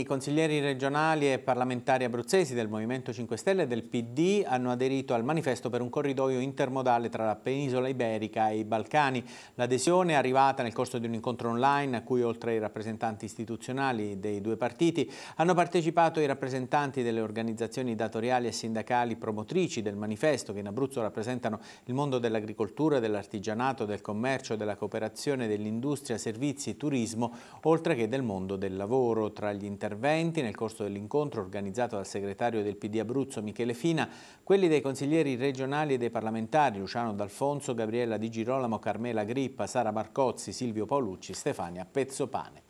I consiglieri regionali e parlamentari abruzzesi del Movimento 5 Stelle e del PD hanno aderito al manifesto per un corridoio intermodale tra la penisola iberica e i Balcani. L'adesione è arrivata nel corso di un incontro online a cui oltre ai rappresentanti istituzionali dei due partiti hanno partecipato i rappresentanti delle organizzazioni datoriali e sindacali promotrici del manifesto che in Abruzzo rappresentano il mondo dell'agricoltura, dell'artigianato, del commercio, della cooperazione, dell'industria, servizi, e turismo oltre che del mondo del lavoro. Tra gli interventi interventi nel corso dell'incontro organizzato dal segretario del PD Abruzzo Michele Fina, quelli dei consiglieri regionali e dei parlamentari Luciano D'Alfonso, Gabriella Di Girolamo, Carmela Grippa, Sara Marcozzi, Silvio Paolucci, Stefania Pezzopane.